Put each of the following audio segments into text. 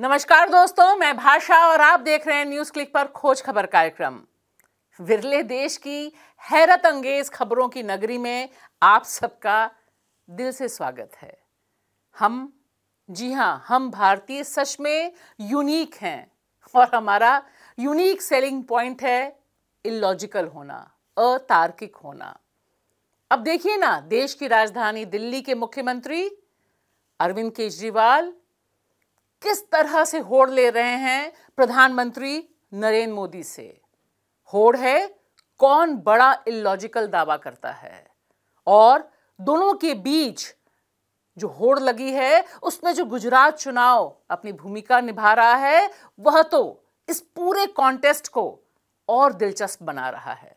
नमस्कार दोस्तों मैं भाषा और आप देख रहे हैं न्यूज क्लिक पर खोज खबर कार्यक्रम विरले देश की हैरत अंगेज खबरों की नगरी में आप सबका दिल से स्वागत है हम जी हाँ हम भारतीय सच में यूनिक हैं और हमारा यूनिक सेलिंग पॉइंट है इलॉजिकल होना अतार्किक होना अब देखिए ना देश की राजधानी दिल्ली के मुख्यमंत्री अरविंद केजरीवाल किस तरह से होड़ ले रहे हैं प्रधानमंत्री नरेंद्र मोदी से होड़ है कौन बड़ा इलॉजिकल दावा करता है और दोनों के बीच जो होड़ लगी है उसमें जो गुजरात चुनाव अपनी भूमिका निभा रहा है वह तो इस पूरे कॉन्टेस्ट को और दिलचस्प बना रहा है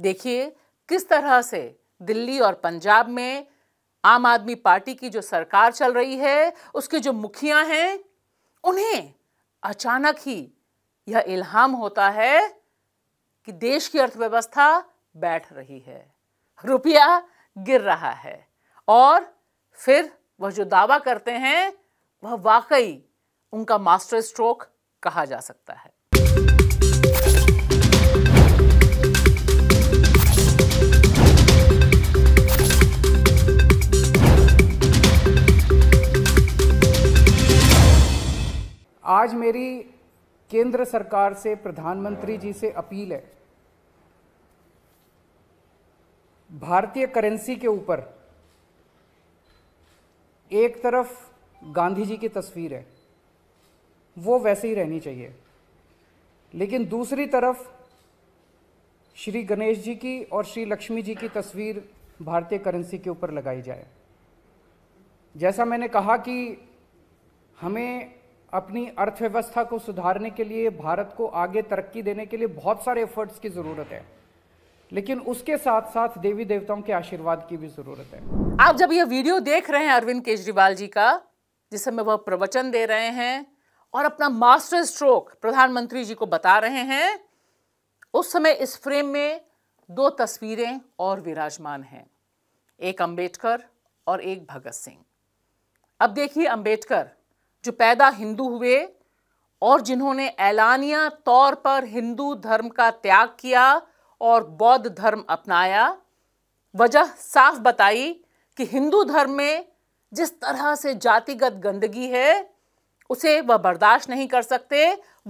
देखिए किस तरह से दिल्ली और पंजाब में आम आदमी पार्टी की जो सरकार चल रही है उसके जो मुखिया हैं उन्हें अचानक ही यह इल्हाम होता है कि देश की अर्थव्यवस्था बैठ रही है रुपया गिर रहा है और फिर वह जो दावा करते हैं वह वाकई उनका मास्टर स्ट्रोक कहा जा सकता है आज मेरी केंद्र सरकार से प्रधानमंत्री जी से अपील है भारतीय करेंसी के ऊपर एक तरफ गांधी जी की तस्वीर है वो वैसे ही रहनी चाहिए लेकिन दूसरी तरफ श्री गणेश जी की और श्री लक्ष्मी जी की तस्वीर भारतीय करेंसी के ऊपर लगाई जाए जैसा मैंने कहा कि हमें अपनी अर्थव्यवस्था को सुधारने के लिए भारत को आगे तरक्की देने के लिए बहुत सारे एफर्ट्स की ज़रूरत है लेकिन उसके साथ साथ देवी देवताओं के आशीर्वाद की भी ज़रूरत है आप जब यह वीडियो देख रहे हैं अरविंद केजरीवाल जी का जिस समय वह प्रवचन दे रहे हैं और अपना मास्टर स्ट्रोक प्रधानमंत्री जी को बता रहे हैं उस समय इस फ्रेम में दो तस्वीरें और विराजमान हैं एक अंबेडकर और एक भगत सिंह अब देखिए अंबेडकर जो पैदा हिंदू हुए और जिन्होंने ऐलानिया तौर पर हिंदू धर्म का त्याग किया और बौद्ध धर्म अपनाया वजह साफ बताई कि हिंदू धर्म में जिस तरह से जातिगत गंदगी है उसे वह बर्दाश्त नहीं कर सकते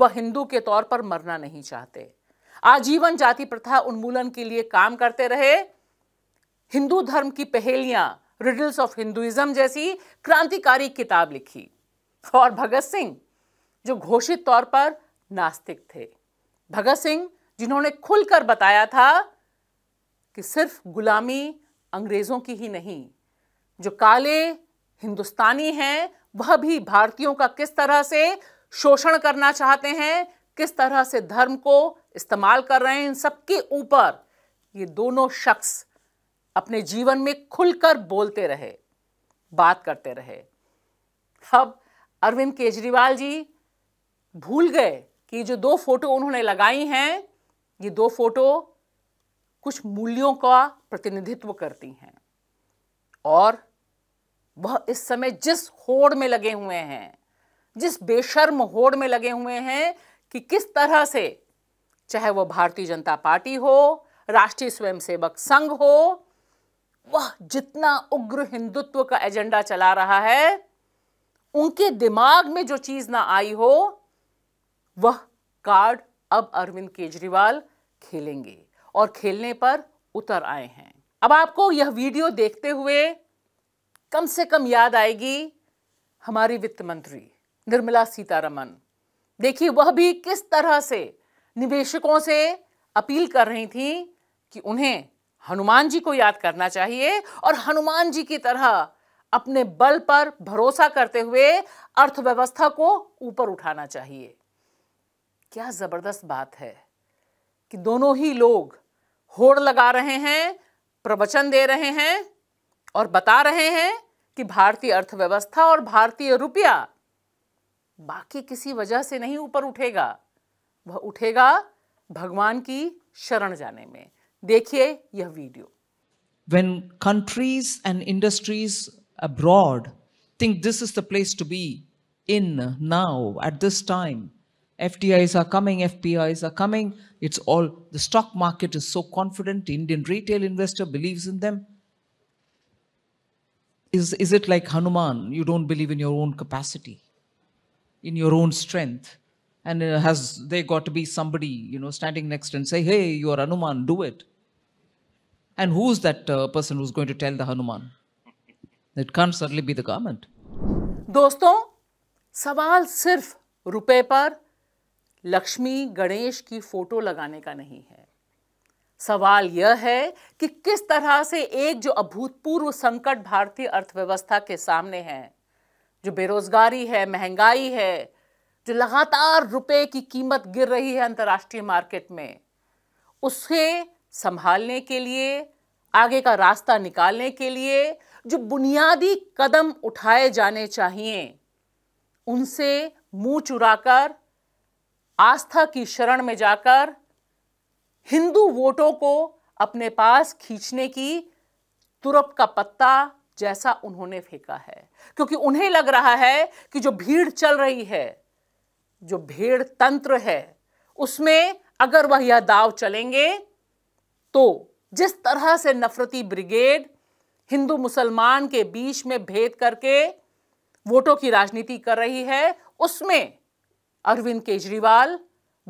वह हिंदू के तौर पर मरना नहीं चाहते आजीवन जाति प्रथा उन्मूलन के लिए काम करते रहे हिंदू धर्म की पहेलियां रिडल्स ऑफ हिंदुइज्म जैसी क्रांतिकारी किताब लिखी और भगत सिंह जो घोषित तौर पर नास्तिक थे भगत सिंह जिन्होंने खुलकर बताया था कि सिर्फ गुलामी अंग्रेज़ों की ही नहीं जो काले हिंदुस्तानी हैं वह भी भारतीयों का किस तरह से शोषण करना चाहते हैं किस तरह से धर्म को इस्तेमाल कर रहे हैं इन सबके ऊपर ये दोनों शख्स अपने जीवन में खुलकर बोलते रहे बात करते रहे अब अरविंद केजरीवाल जी भूल गए कि जो दो फोटो उन्होंने लगाई हैं ये दो फोटो कुछ मूल्यों का प्रतिनिधित्व करती हैं और वह इस समय जिस होड़ में लगे हुए हैं जिस बेशर्म होड़ में लगे हुए हैं कि किस तरह से चाहे वह भारतीय जनता पार्टी हो राष्ट्रीय स्वयंसेवक संघ हो वह जितना उग्र हिंदुत्व का एजेंडा चला रहा है उनके दिमाग में जो चीज ना आई हो वह कार्ड अब अरविंद केजरीवाल खेलेंगे और खेलने पर उतर आए हैं अब आपको यह वीडियो देखते हुए कम से कम याद आएगी हमारी वित्त मंत्री निर्मला सीतारमन देखिए वह भी किस तरह से निवेशकों से अपील कर रही थी कि उन्हें हनुमान जी को याद करना चाहिए और हनुमान जी की तरह अपने बल पर भरोसा करते हुए अर्थव्यवस्था को ऊपर उठाना चाहिए क्या जबरदस्त बात है कि दोनों ही लोग होड़ लगा रहे हैं प्रवचन दे रहे हैं और बता रहे हैं कि भारतीय अर्थव्यवस्था और भारतीय रुपया बाकी किसी वजह से नहीं ऊपर उठेगा वह उठेगा भगवान की शरण जाने में देखिए यह video when countries and industries abroad think this is the place to be in now at this time. FDIs are coming, FPIs are coming. It's all, the stock market is so confident, Indian retail investor believes in them. Is, is it like Hanuman? You don't believe in your own capacity, in your own strength. And uh, has there got to be somebody, you know, standing next and say, hey, you're Hanuman, do it. And who's that uh, person who's going to tell the Hanuman? It can certainly be the government दोस्तों सवाल सिर्फ रुपए पर लक्ष्मी गणेश की photo लगाने का नहीं है सवाल यह है कि किस तरह से एक जो अभूतपूर्व संकट भारतीय अर्थव्यवस्था के सामने है जो बेरोजगारी है महंगाई है जो लगातार रुपए की कीमत गिर रही है अंतर्राष्ट्रीय मार्केट में उसे संभालने के लिए आगे का रास्ता निकालने के लिए जो बुनियादी कदम उठाए जाने चाहिए उनसे मुंह चुराकर आस्था की शरण में जाकर हिंदू वोटों को अपने पास खींचने की तुरप का पत्ता जैसा उन्होंने फेंका है क्योंकि उन्हें लग रहा है कि जो भीड़ चल रही है जो भीड़ तंत्र है उसमें अगर वह यह दाव चलेंगे तो जिस तरह से नफरती ब्रिगेड हिंदू मुसलमान के बीच में भेद करके वोटों की राजनीति कर रही है उसमें अरविंद केजरीवाल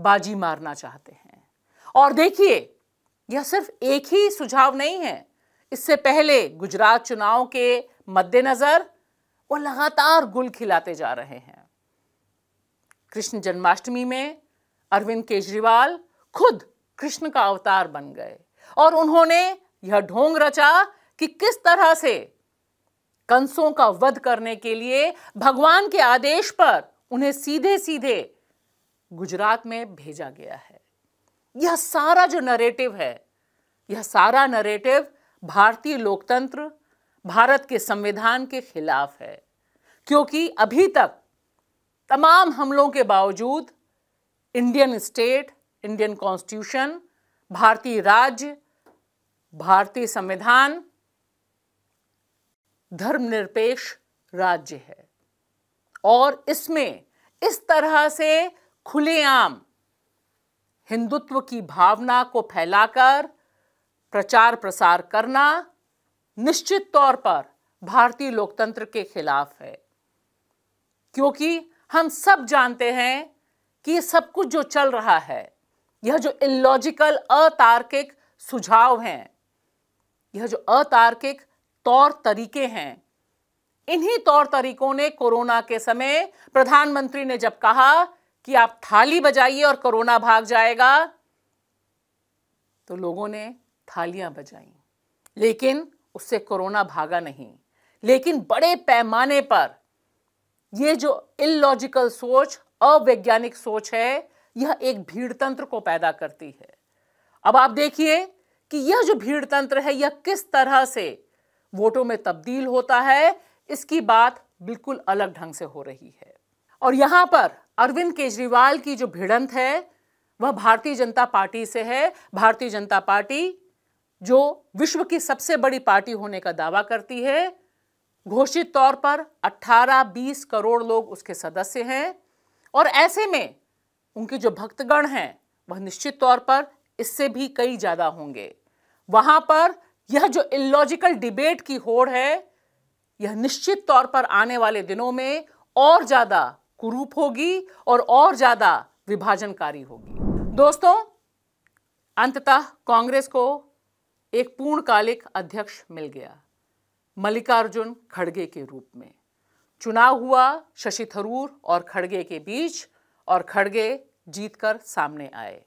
बाजी मारना चाहते हैं और देखिए यह सिर्फ एक ही सुझाव नहीं है इससे पहले गुजरात चुनाव के मद्देनजर वो लगातार गुल खिलाते जा रहे हैं कृष्ण जन्माष्टमी में अरविंद केजरीवाल खुद कृष्ण का अवतार बन गए और उन्होंने यह ढोंग रचा कि किस तरह से कंसों का वध करने के लिए भगवान के आदेश पर उन्हें सीधे सीधे गुजरात में भेजा गया है यह सारा जो नरेटिव है यह सारा नरेटिव भारतीय लोकतंत्र भारत के संविधान के खिलाफ है क्योंकि अभी तक तमाम हमलों के बावजूद इंडियन स्टेट इंडियन कॉन्स्टिट्यूशन भारतीय राज्य भारतीय संविधान धर्मनिरपेक्ष राज्य है और इसमें इस तरह से खुलेआम हिंदुत्व की भावना को फैलाकर प्रचार प्रसार करना निश्चित तौर पर भारतीय लोकतंत्र के खिलाफ है क्योंकि हम सब जानते हैं कि सब कुछ जो चल रहा है यह जो इलॉजिकल अतार्किक सुझाव हैं यह जो अतार्किक तौर तरीके हैं इन्हीं तौर तरीकों ने कोरोना के समय प्रधानमंत्री ने जब कहा कि आप थाली बजाइए और कोरोना भाग जाएगा तो लोगों ने थालियां बजाई लेकिन उससे कोरोना भागा नहीं लेकिन बड़े पैमाने पर यह जो इलॉजिकल सोच अवैज्ञानिक सोच है यह एक भीड़ तंत्र को पैदा करती है अब आप देखिए कि यह जो भीड़ तंत्र है यह किस तरह से वोटों में तब्दील होता है इसकी बात बिल्कुल अलग ढंग से हो रही है और यहां पर अरविंद केजरीवाल की जो भिड़ंत है वह भारतीय जनता पार्टी से है भारतीय जनता पार्टी जो विश्व की सबसे बड़ी पार्टी होने का दावा करती है घोषित तौर पर 18-20 करोड़ लोग उसके सदस्य हैं और ऐसे में उनके जो भक्तगण हैं वह निश्चित तौर पर इससे भी कई ज़्यादा होंगे वहां पर यह जो इलॉजिकल डिबेट की होड़ है यह निश्चित तौर पर आने वाले दिनों में और ज़्यादा कुरूप होगी और और ज़्यादा विभाजनकारी होगी दोस्तों अंततः कांग्रेस को एक पूर्णकालिक अध्यक्ष मिल गया मल्लिकार्जुन खड़गे के रूप में चुनाव हुआ शशि थरूर और खड़गे के बीच और खड़गे जीतकर सामने आए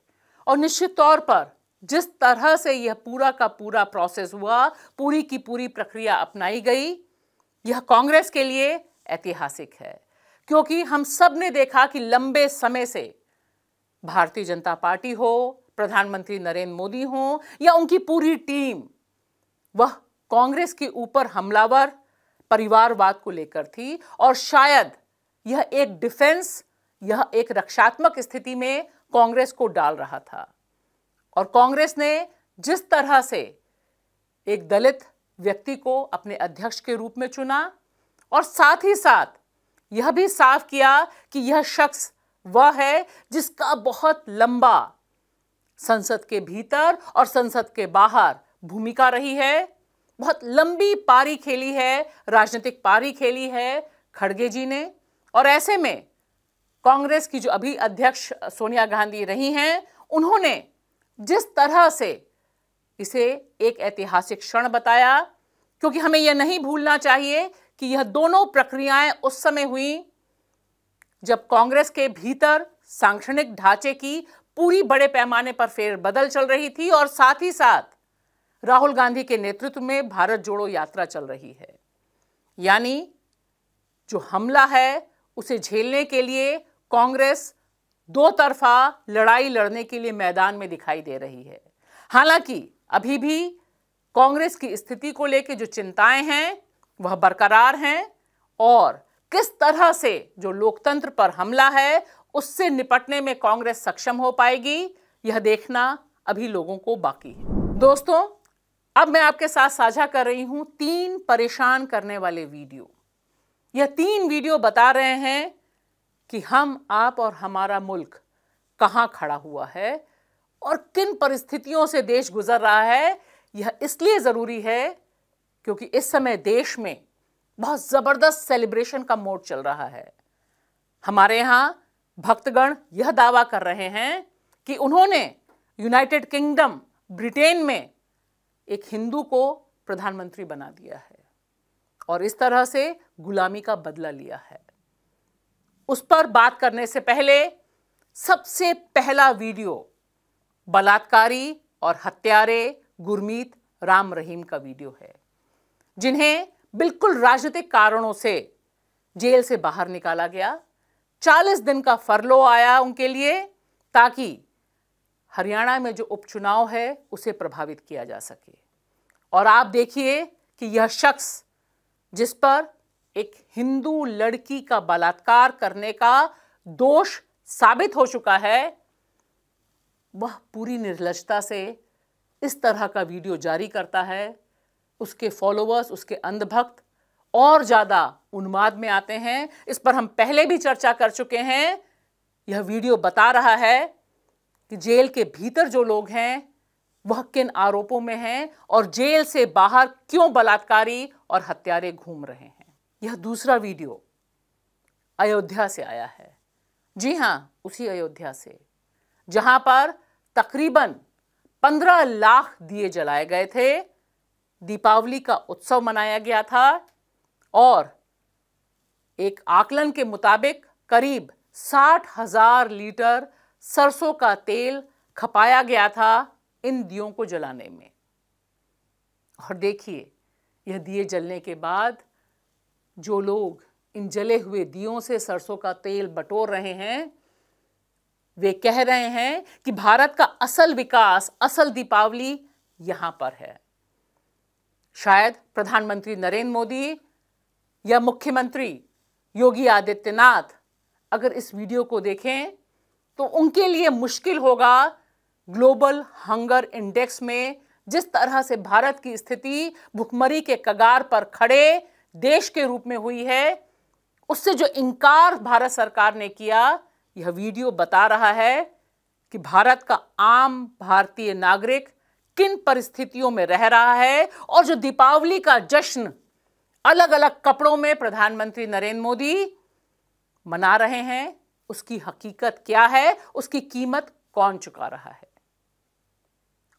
और निश्चित तौर पर जिस तरह से यह पूरा का पूरा प्रोसेस हुआ पूरी की पूरी प्रक्रिया अपनाई गई यह कांग्रेस के लिए ऐतिहासिक है क्योंकि हम सब ने देखा कि लंबे समय से भारतीय जनता पार्टी हो प्रधानमंत्री नरेंद्र मोदी हो या उनकी पूरी टीम वह कांग्रेस के ऊपर हमलावर परिवारवाद को लेकर थी और शायद यह एक डिफेंस यह एक रक्षात्मक स्थिति में कांग्रेस को डाल रहा था और कांग्रेस ने जिस तरह से एक दलित व्यक्ति को अपने अध्यक्ष के रूप में चुना और साथ ही साथ यह भी साफ किया कि यह शख्स वह है जिसका बहुत लंबा संसद के भीतर और संसद के बाहर भूमिका रही है बहुत लंबी पारी खेली है राजनीतिक पारी खेली है खड़गे जी ने और ऐसे में कांग्रेस की जो अभी अध्यक्ष सोनिया गांधी रही हैं उन्होंने जिस तरह से इसे एक ऐतिहासिक क्षण बताया क्योंकि हमें यह नहीं भूलना चाहिए कि यह दोनों प्रक्रियाएं उस समय हुई जब कांग्रेस के भीतर सांगठनिक ढांचे की पूरी बड़े पैमाने पर फेरबदल चल रही थी और साथ ही साथ राहुल गांधी के नेतृत्व में भारत जोड़ो यात्रा चल रही है यानी जो हमला है उसे झेलने के लिए कांग्रेस दो तरफा लड़ाई लड़ने के लिए मैदान में दिखाई दे रही है हालांकि अभी भी कांग्रेस की स्थिति को लेकर जो चिंताएं हैं वह बरकरार हैं और किस तरह से जो लोकतंत्र पर हमला है उससे निपटने में कांग्रेस सक्षम हो पाएगी यह देखना अभी लोगों को बाकी है दोस्तों अब मैं आपके साथ साझा कर रही हूं तीन परेशान करने वाले वीडियो यह तीन वीडियो बता रहे हैं कि हम आप और हमारा मुल्क कहाँ खड़ा हुआ है और किन परिस्थितियों से देश गुजर रहा है यह इसलिए ज़रूरी है क्योंकि इस समय देश में बहुत ज़बरदस्त सेलिब्रेशन का मोड चल रहा है हमारे यहाँ भक्तगण यह दावा कर रहे हैं कि उन्होंने यूनाइटेड किंगडम ब्रिटेन में एक हिंदू को प्रधानमंत्री बना दिया है और इस तरह से गुलामी का बदला लिया है उस पर बात करने से पहले सबसे पहला वीडियो बलात्कारी और हत्यारे गुरमीत राम रहीम का वीडियो है जिन्हें बिल्कुल राजनीतिक कारणों से जेल से बाहर निकाला गया 40 दिन का फरलो आया उनके लिए ताकि हरियाणा में जो उपचुनाव है उसे प्रभावित किया जा सके और आप देखिए कि यह शख्स जिस पर एक हिंदू लड़की का बलात्कार करने का दोष साबित हो चुका है वह पूरी निर्लजता से इस तरह का वीडियो जारी करता है उसके फॉलोअर्स उसके अंधभक्त और ज़्यादा उन्माद में आते हैं इस पर हम पहले भी चर्चा कर चुके हैं यह वीडियो बता रहा है कि जेल के भीतर जो लोग हैं वह किन आरोपों में हैं और जेल से बाहर क्यों बलात्कारी और हत्यारे घूम रहे हैं यह दूसरा वीडियो अयोध्या से आया है जी हां उसी अयोध्या से जहां पर तकरीबन पंद्रह लाख दिए जलाए गए थे दीपावली का उत्सव मनाया गया था और एक आकलन के मुताबिक करीब साठ हजार लीटर सरसों का तेल खपाया गया था इन दियों को जलाने में और देखिए यह दिए जलने के बाद जो लोग इन जले हुए दियों से सरसों का तेल बटोर रहे हैं वे कह रहे हैं कि भारत का असल विकास असल दीपावली यहां पर है शायद प्रधानमंत्री नरेंद्र मोदी या मुख्यमंत्री योगी आदित्यनाथ अगर इस वीडियो को देखें तो उनके लिए मुश्किल होगा ग्लोबल हंगर इंडेक्स में जिस तरह से भारत की स्थिति भुखमरी के कगार पर खड़े देश के रूप में हुई है उससे जो इनकार भारत सरकार ने किया यह वीडियो बता रहा है कि भारत का आम भारतीय नागरिक किन परिस्थितियों में रह रहा है और जो दीपावली का जश्न अलग अलग कपड़ों में प्रधानमंत्री नरेंद्र मोदी मना रहे हैं उसकी हकीकत क्या है उसकी कीमत कौन चुका रहा है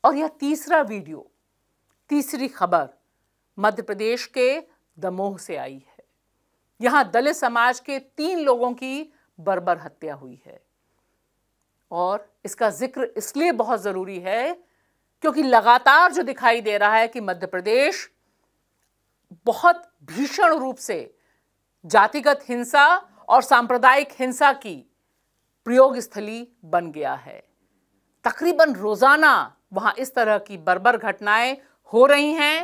और यह तीसरा वीडियो तीसरी खबर मध्य प्रदेश के दमोह से आई है यहां दलित समाज के तीन लोगों की बर्बर हत्या हुई है और इसका जिक्र इसलिए बहुत ज़रूरी है क्योंकि लगातार जो दिखाई दे रहा है कि मध्य प्रदेश बहुत भीषण रूप से जातिगत हिंसा और सांप्रदायिक हिंसा की प्रयोग स्थली बन गया है तकरीबन रोज़ाना वहां इस तरह की बर्बर घटनाएं हो रही हैं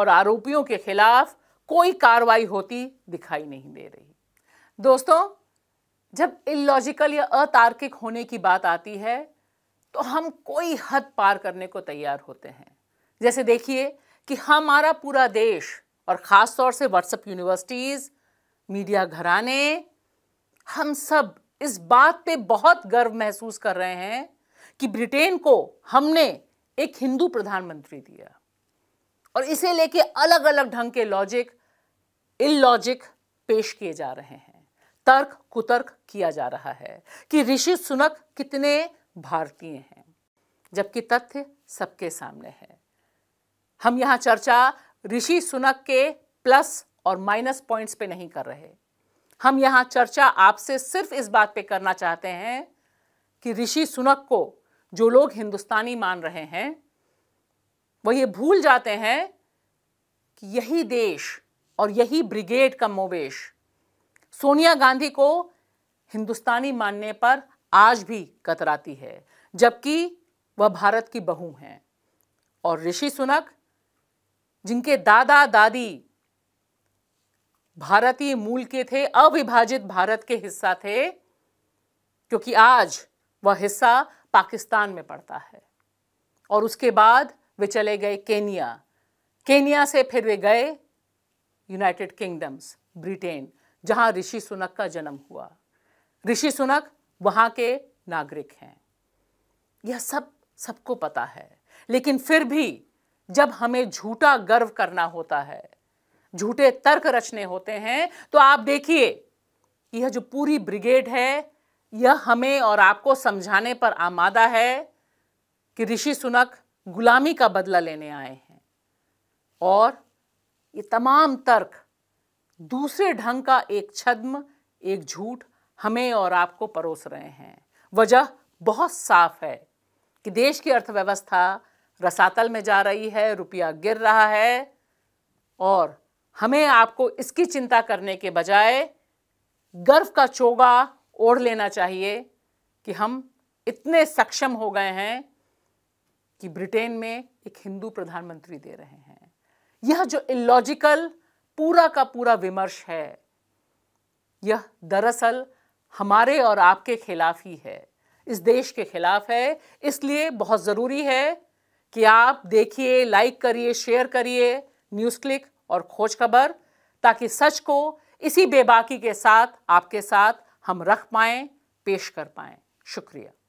और आरोपियों के खिलाफ कोई कार्रवाई होती दिखाई नहीं दे रही दोस्तों जब इलॉजिकल या अतार्किक होने की बात आती है तो हम कोई हद पार करने को तैयार होते हैं जैसे देखिए कि हमारा पूरा देश और ख़ास तौर से व्हाट्सएप यूनिवर्सिटीज़ मीडिया घराने हम सब इस बात पे बहुत गर्व महसूस कर रहे हैं कि ब्रिटेन को हमने एक हिंदू प्रधानमंत्री दिया और इसे लेके अलग अलग ढंग के लॉजिक इलॉजिक पेश किए जा रहे हैं तर्क कुतर्क किया जा रहा है कि ऋषि सुनक कितने भारतीय हैं जबकि तथ्य सबके सामने है हम यहां चर्चा ऋषि सुनक के प्लस और माइनस पॉइंट्स पे नहीं कर रहे हम यहां चर्चा आपसे सिर्फ इस बात पे करना चाहते हैं कि ऋषि सुनक को जो लोग हिंदुस्तानी मान रहे हैं वह ये भूल जाते हैं कि यही देश और यही ब्रिगेड का मोवेश सोनिया गांधी को हिंदुस्तानी मानने पर आज भी कतराती है जबकि वह भारत की बहू हैं और ऋषि सुनक जिनके दादा दादी भारतीय मूल के थे अविभाजित भारत के हिस्सा थे क्योंकि आज वह हिस्सा पाकिस्तान में पड़ता है और उसके बाद वे चले गए केनिया केनिया से फिर वे गए यूनाइटेड किंगडम्स ब्रिटेन जहां ऋषि सुनक का जन्म हुआ ऋषि सुनक वहां के नागरिक हैं यह सब सबको पता है लेकिन फिर भी जब हमें झूठा गर्व करना होता है झूठे तर्क रचने होते हैं तो आप देखिए यह जो पूरी ब्रिगेड है यह हमें और आपको समझाने पर आमादा है कि ऋषि सुनक गुलामी का बदला लेने आए हैं और ये तमाम तर्क दूसरे ढंग का एक छद्म एक झूठ हमें और आपको परोस रहे हैं वजह बहुत साफ है कि देश की अर्थव्यवस्था रसातल में जा रही है रुपया गिर रहा है और हमें आपको इसकी चिंता करने के बजाय गर्व का चोगा ओढ़ लेना चाहिए कि हम इतने सक्षम हो गए हैं कि ब्रिटेन में एक हिंदू प्रधानमंत्री दे रहे हैं यह जो इलॉजिकल पूरा का पूरा विमर्श है यह दरअसल हमारे और आपके खिलाफ ही है इस देश के खिलाफ है इसलिए बहुत ज़रूरी है कि आप देखिए लाइक करिए शेयर करिए न्यूज़ क्लिक और खोज खबर ताकि सच को इसी बेबाकी के साथ आपके साथ हम रख पाएं पेश कर पाए शुक्रिया